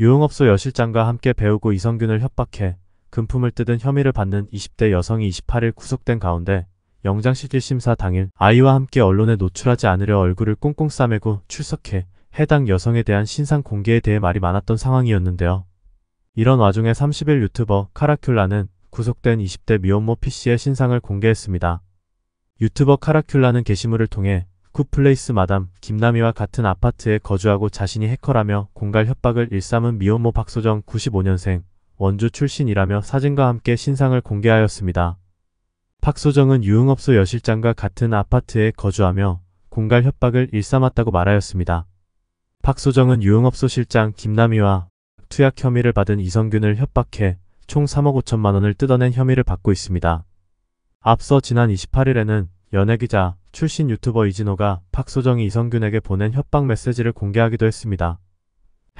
유흥업소 여실장과 함께 배우고 이성균을 협박해 금품을 뜯은 혐의를 받는 20대 여성이 28일 구속된 가운데 영장실질 심사 당일 아이와 함께 언론에 노출하지 않으려 얼굴을 꽁꽁 싸매고 출석해 해당 여성에 대한 신상 공개에 대해 말이 많았던 상황이었는데요. 이런 와중에 30일 유튜버 카라큘라는 구속된 20대 미혼모 p c 의 신상을 공개했습니다. 유튜버 카라큘라는 게시물을 통해 굿플레이스 마담 김남희와 같은 아파트에 거주하고 자신이 해커라며 공갈 협박을 일삼은 미혼모 박소정 95년생 원주 출신이라며 사진과 함께 신상을 공개하였습니다. 박소정은 유흥업소 여실장과 같은 아파트에 거주하며 공갈 협박을 일삼았다고 말하였습니다. 박소정은 유흥업소 실장 김남희와 투약 혐의를 받은 이성균을 협박해 총 3억 5천만 원을 뜯어낸 혐의를 받고 있습니다. 앞서 지난 28일에는 연예기자 출신 유튜버 이진호가 박소정이 이성균에게 보낸 협박 메시지를 공개하기도 했습니다.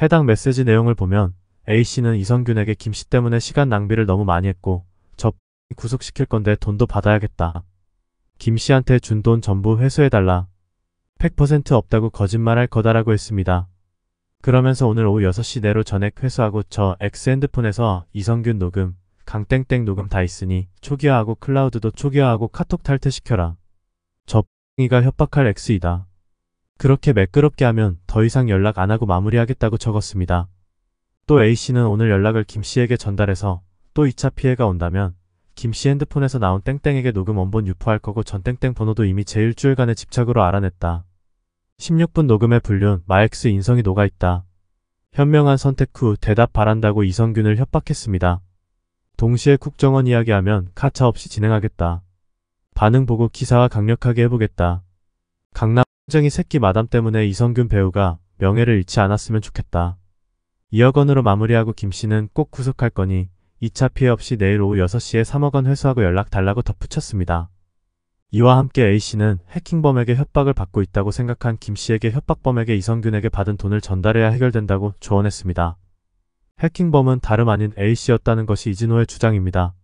해당 메시지 내용을 보면 A씨는 이성균에게 김씨 때문에 시간 낭비를 너무 많이 했고 접 구속시킬 건데 돈도 받아야겠다. 김씨한테 준 돈 전부 회수해달라. 100% 없다고 거짓말할 거다라고 했습니다. 그러면서 오늘 오후 6시 내로 전액 회수하고 저 X 핸드폰에서 이성균 녹음 강땡땡 녹음 다 있으니 초기화하고 클라우드도 초기화하고 카톡 탈퇴시켜라. 접이가 협박할 X이다. 그렇게 매끄럽게 하면 더 이상 연락 안 하고 마무리하겠다고 적었습니다. 또 A씨는 오늘 연락을 김씨에게 전달해서 또 2차 피해가 온다면 김씨 핸드폰에서 나온 땡땡에게 녹음 원본 유포할 거고 전 땡땡 번호도 이미 제 일주일간의 집착으로 알아냈다. 16분 녹음에 불륜 마엑스 인성이 녹아있다. 현명한 선택 후 대답 바란다고 이성균을 협박했습니다. 동시에 국정원 이야기하면 가차 없이 진행하겠다. 반응 보고 기사와 강력하게 해보겠다. 강남 정이 새끼 마담 때문에 이성균 배우가 명예를 잃지 않았으면 좋겠다. 2억 원으로 마무리하고 김 씨는 꼭 구속할 거니 2차 피해 없이 내일 오후 6시에 3억 원 회수하고 연락 달라고 덧붙였습니다. 이와 함께 A 씨는 해킹범에게 협박을 받고 있다고 생각한 김 씨에게 협박범에게 이성균에게 받은 돈을 전달해야 해결된다고 조언했습니다. 해킹범은 다름 아닌 A씨였다는 것이 이진호의 주장입니다.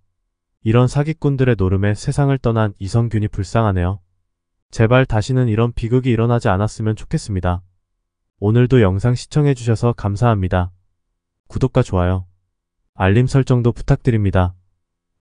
이런 사기꾼들의 노름에 세상을 떠난 이성균이 불쌍하네요. 제발 다시는 이런 비극이 일어나지 않았으면 좋겠습니다. 오늘도 영상 시청해주셔서 감사합니다. 구독과 좋아요, 알림 설정도 부탁드립니다.